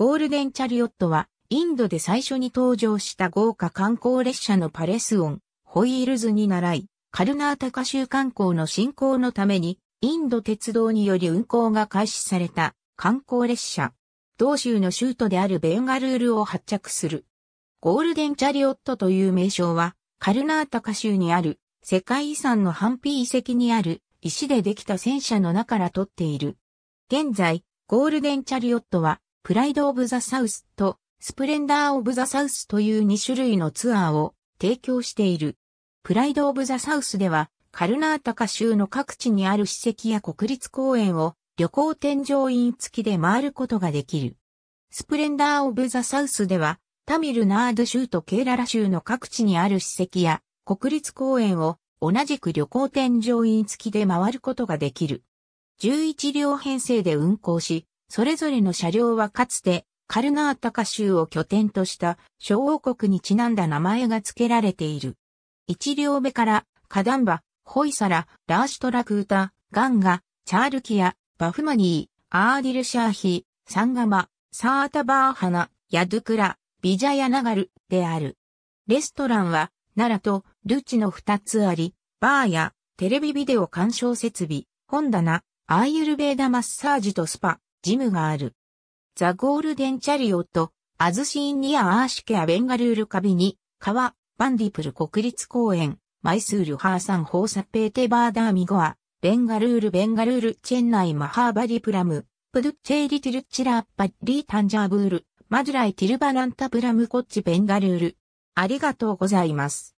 ゴールデンチャリオットは、インドで最初に登場した豪華観光列車のパレスオン、ホイールズに倣い、カルナータカ州観光の振興のために、インド鉄道により運行が開始された観光列車。同州の州都であるベンガルールを発着する。ゴールデンチャリオットという名称は、カルナータカ州にある世界遺産のハンピー遺跡にある石でできた戦車の中から取っている。現在、ゴールデンチャリオットはプライド・オブ・ザ・サウスとスプレンダー・オブ・ザ・サウスという2種類のツアーを提供している。プライド・オブ・ザ・サウスでは、カルナータカ州の各地にある史跡や国立公園を旅行添乗員付きで回ることができる。スプレンダー・オブ・ザ・サウスでは、タミルナード州とケーララ州の各地にある史跡や国立公園を同じく旅行添乗員付きで回ることができる。11両編成で運行し、それぞれの車両はかつてカルガータカ州を拠点とした小王国にちなんだ名前が付けられている。一両目からカダンバ、ホイサラ、ラーシュトラクータ、ガンガ、チャールキア、バフマニー、アーディルシャーヒ、ー、サンガマ、サータバーハナ、ヤドゥクラ、ビジャヤナガルである。レストランは、奈良とルチの二つあり、バーやテレビビデオ鑑賞設備、本棚、アイユルベーダマッサージとスパ、ジムがある。ザ・ゴールデン・チャリオット、アズシーンニア・アーシケア・ベンガルール・カビニ、カワ、バンディプル国立公園、マイスール・ハーサン・ホーサペーテ・バーダー・ミゴア、ベンガルール・ベンガルール・チェンナイ・マハーバディプラム、プドッチェイリ・ティル・チラッパ・リー・タンジャーブール、マドゥライ・ティルバランタ・プラム・コッチ・ベンガルール。ありがとうございます。